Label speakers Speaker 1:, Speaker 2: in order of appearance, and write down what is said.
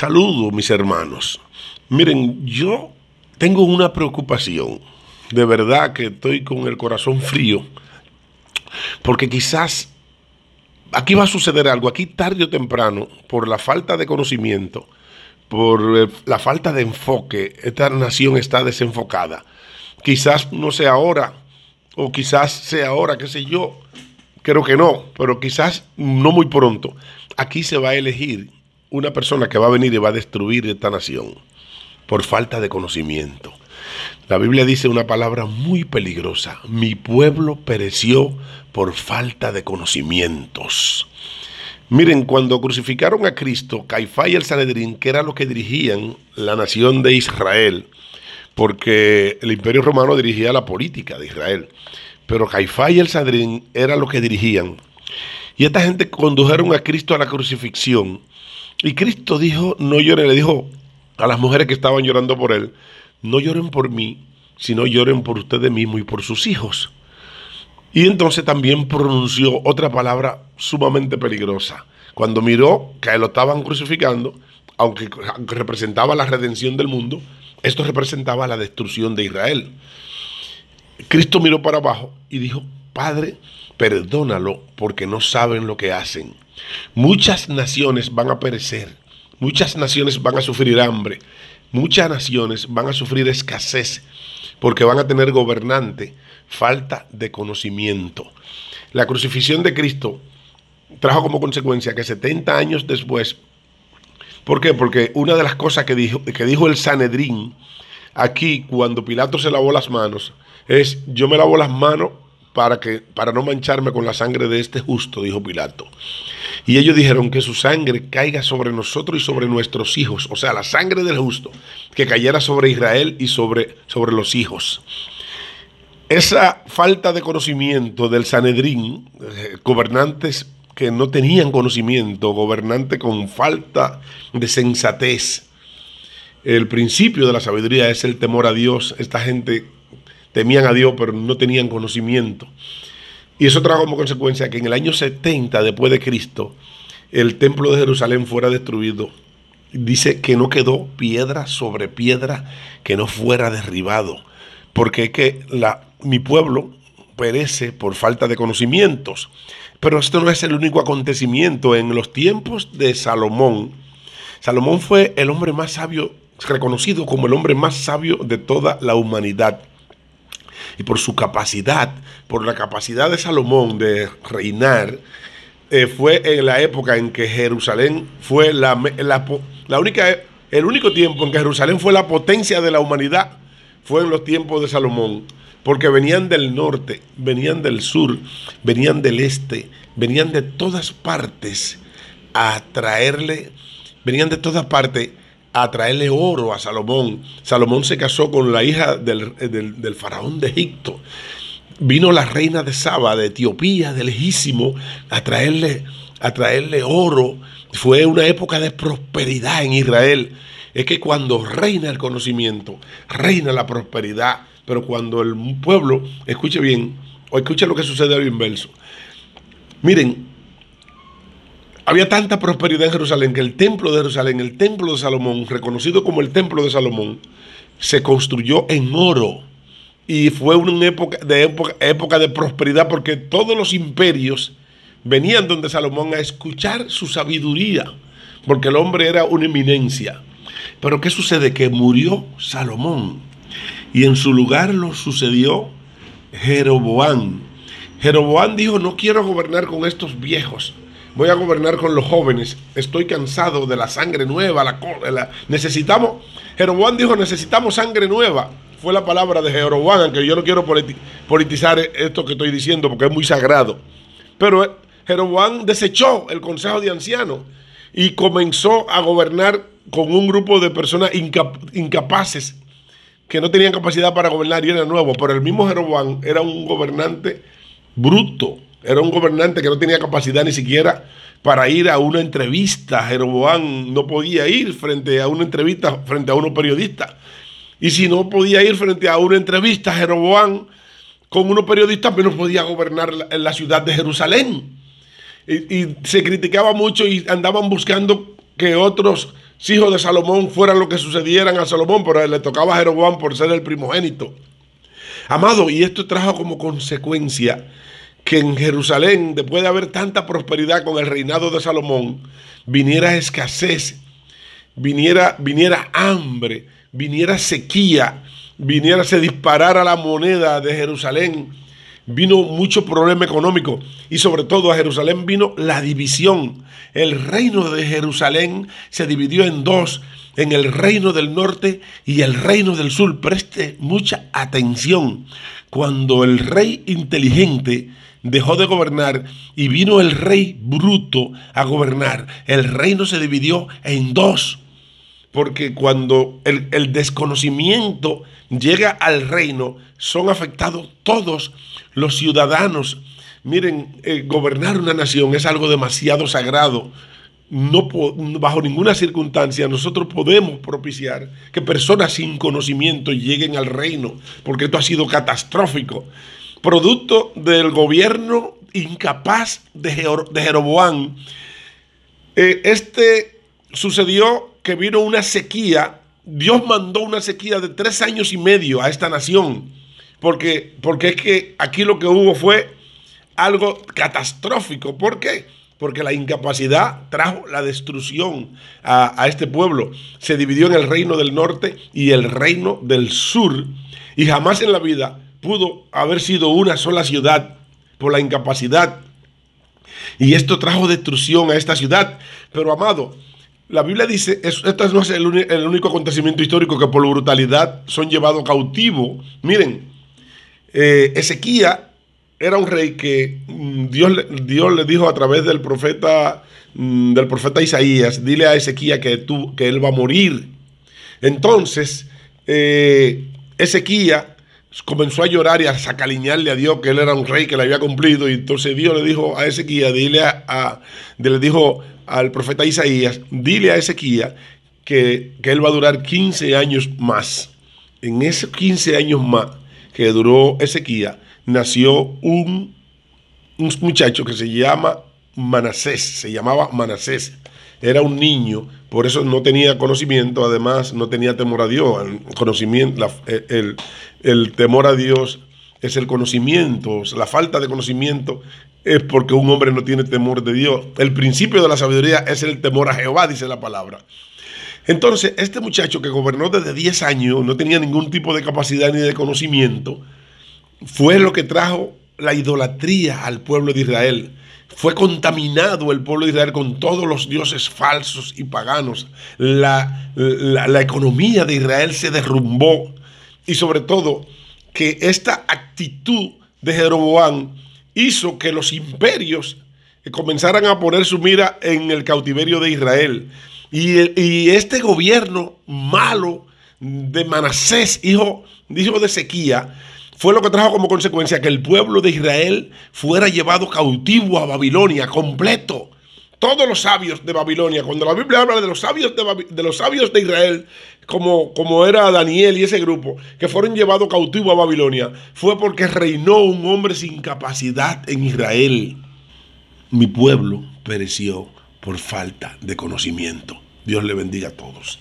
Speaker 1: Saludo, mis hermanos. Miren, yo tengo una preocupación. De verdad que estoy con el corazón frío. Porque quizás aquí va a suceder algo. Aquí tarde o temprano, por la falta de conocimiento, por eh, la falta de enfoque, esta nación está desenfocada. Quizás no sea ahora, o quizás sea ahora, qué sé yo. Creo que no, pero quizás no muy pronto. Aquí se va a elegir una persona que va a venir y va a destruir esta nación por falta de conocimiento. La Biblia dice una palabra muy peligrosa. Mi pueblo pereció por falta de conocimientos. Miren, cuando crucificaron a Cristo, Caifá y el Sanedrín, que era lo que dirigían la nación de Israel, porque el imperio romano dirigía la política de Israel, pero Caifá y el Sanedrín era lo que dirigían. Y esta gente condujeron a Cristo a la crucifixión y Cristo dijo, no lloren, le dijo a las mujeres que estaban llorando por él, no lloren por mí, sino lloren por ustedes mismos y por sus hijos. Y entonces también pronunció otra palabra sumamente peligrosa. Cuando miró que lo estaban crucificando, aunque representaba la redención del mundo, esto representaba la destrucción de Israel. Cristo miró para abajo y dijo, Padre, perdónalo porque no saben lo que hacen. Muchas naciones van a perecer, muchas naciones van a sufrir hambre, muchas naciones van a sufrir escasez, porque van a tener gobernante, falta de conocimiento. La crucifixión de Cristo trajo como consecuencia que 70 años después, ¿por qué? Porque una de las cosas que dijo, que dijo el Sanedrín aquí cuando Pilato se lavó las manos es, yo me lavo las manos para, que, para no mancharme con la sangre de este justo, dijo Pilato. Y ellos dijeron que su sangre caiga sobre nosotros y sobre nuestros hijos, o sea, la sangre del justo, que cayera sobre Israel y sobre, sobre los hijos. Esa falta de conocimiento del Sanedrín, eh, gobernantes que no tenían conocimiento, gobernantes con falta de sensatez. El principio de la sabiduría es el temor a Dios. Esta gente temían a Dios, pero no tenían conocimiento. Y eso trajo como consecuencia que en el año 70 después de Cristo, el templo de Jerusalén fuera destruido. Dice que no quedó piedra sobre piedra que no fuera derribado. Porque es que mi pueblo perece por falta de conocimientos. Pero esto no es el único acontecimiento. En los tiempos de Salomón, Salomón fue el hombre más sabio, reconocido como el hombre más sabio de toda la humanidad y por su capacidad, por la capacidad de Salomón de reinar, eh, fue en la época en que Jerusalén fue la, la, única, el único tiempo en que Jerusalén fue la potencia de la humanidad, fue en los tiempos de Salomón, porque venían del norte, venían del sur, venían del este, venían de todas partes a traerle, venían de todas partes a traerle oro a Salomón. Salomón se casó con la hija del, del, faraón de Egipto. Vino la reina de Saba, de Etiopía, de lejísimo, a traerle, a traerle oro. Fue una época de prosperidad en Israel. Es que cuando reina el conocimiento, reina la prosperidad. Pero cuando el pueblo, escuche bien, o escuche lo que sucede al inverso. Miren, había tanta prosperidad en Jerusalén que el templo de Jerusalén, el templo de Salomón, reconocido como el templo de Salomón, se construyó en oro. Y fue una época de, época, de prosperidad porque todos los imperios venían donde Salomón a escuchar su sabiduría, porque el hombre era una eminencia. Pero ¿qué sucede? Que murió Salomón y en su lugar lo sucedió Jeroboán. Jeroboán dijo, no quiero gobernar con estos viejos Voy a gobernar con los jóvenes. Estoy cansado de la sangre nueva. necesitamos. Jeroboam dijo: necesitamos sangre nueva. Fue la palabra de Jeroboam, aunque yo no quiero politizar esto que estoy diciendo porque es muy sagrado. Pero eh, Jeroboam desechó el consejo de ancianos y comenzó a gobernar con un grupo de personas incapaces que no tenían capacidad para gobernar y era nuevo, pero el mismo Jeroboam era un gobernante bruto, era un gobernante que no tenía capacidad ni siquiera para ir a una entrevista. Jeroboam no podía ir frente a una entrevista, frente a unos periodistas. Y si no podía ir frente a una entrevista, Jeroboam con unos periodistas menos pues podía gobernar la, en la ciudad de Jerusalén. Y, se criticaba mucho y andaban buscando que otros hijos de Salomón fueran lo que sucedieran a Salomón, pero le tocaba a Jeroboam por ser el primogénito. Amado, y esto trajo como consecuencia que en Jerusalén, después de haber tanta prosperidad con el reinado de Salomón, viniera escasez, viniera, viniera hambre, viniera sequía, viniera, se disparara la moneda de Jerusalén, vino mucho problema económico y sobre todo a Jerusalén vino la división. El reino de Jerusalén se dividió en dos, en el reino del norte y el reino del sur. Preste mucha atención. Cuando el rey inteligente dejó de gobernar y vino el rey bruto a gobernar. El reino se dividió en dos. Porque cuando el, desconocimiento llega al reino, son afectados todos los ciudadanos. Miren, eh, gobernar una nación es algo demasiado sagrado. No, bajo ninguna circunstancia nosotros podemos propiciar que personas sin conocimiento lleguen al reino, porque esto ha sido catastrófico producto del gobierno incapaz de, Jeroboán. Jeroboam, eh, este sucedió que vino una sequía, Dios mandó una sequía de tres años y medio a esta nación, porque, porque es que aquí lo que hubo fue algo catastrófico. ¿Por qué? Porque la incapacidad trajo la destrucción a, este pueblo. Se dividió en el reino del norte y el reino del sur. Y jamás en la vida pudo haber sido una sola ciudad por la incapacidad. Y esto trajo destrucción a esta ciudad. Pero amado, la Biblia dice, esto no es el, único acontecimiento histórico que por brutalidad son llevados cautivo. Miren, Ezequiel eh, Ezequía era un rey que mm, Dios, Dios le dijo a través del profeta, mm, del profeta Isaías, dile a Ezequía que, que él va a morir. Entonces, eh, comenzó a llorar y a sacaliñarle a Dios que él era un rey que le había cumplido. Y entonces Dios le dijo a Ezequiel, dile a, le dijo al profeta Isaías, dile a Ezequiel que, él va a durar 15 años más. En esos 15 años más que duró Ezequiel, nació un, un muchacho que se llama Manasés, se llamaba Manasés era un niño, por eso no tenía conocimiento, además no tenía temor a Dios. El, conocimiento, el temor a Dios es el conocimiento, la falta de conocimiento es porque un hombre no tiene temor de Dios. El principio de la sabiduría es el temor a Jehová, dice la palabra. Entonces, este muchacho que gobernó desde 10 años, no tenía ningún tipo de capacidad ni de conocimiento, fue lo que trajo la idolatría al pueblo de Israel. Fue contaminado el pueblo de Israel con todos los dioses falsos y paganos. La, economía de Israel se derrumbó. Y sobre todo, que esta actitud de Jeroboam hizo que los imperios comenzaran a poner su mira en el cautiverio de Israel. Y, este gobierno malo de Manasés, hijo, hijo de Sequía, fue lo que trajo como consecuencia que el pueblo de Israel fuera llevado cautivo a Babilonia completo. Todos los sabios de Babilonia, cuando la Biblia habla de los sabios de, los sabios de Israel, como, como era Daniel y ese grupo, que fueron llevados cautivos a Babilonia, fue porque reinó un hombre sin capacidad en Israel. Mi pueblo pereció por falta de conocimiento. Dios le bendiga a todos.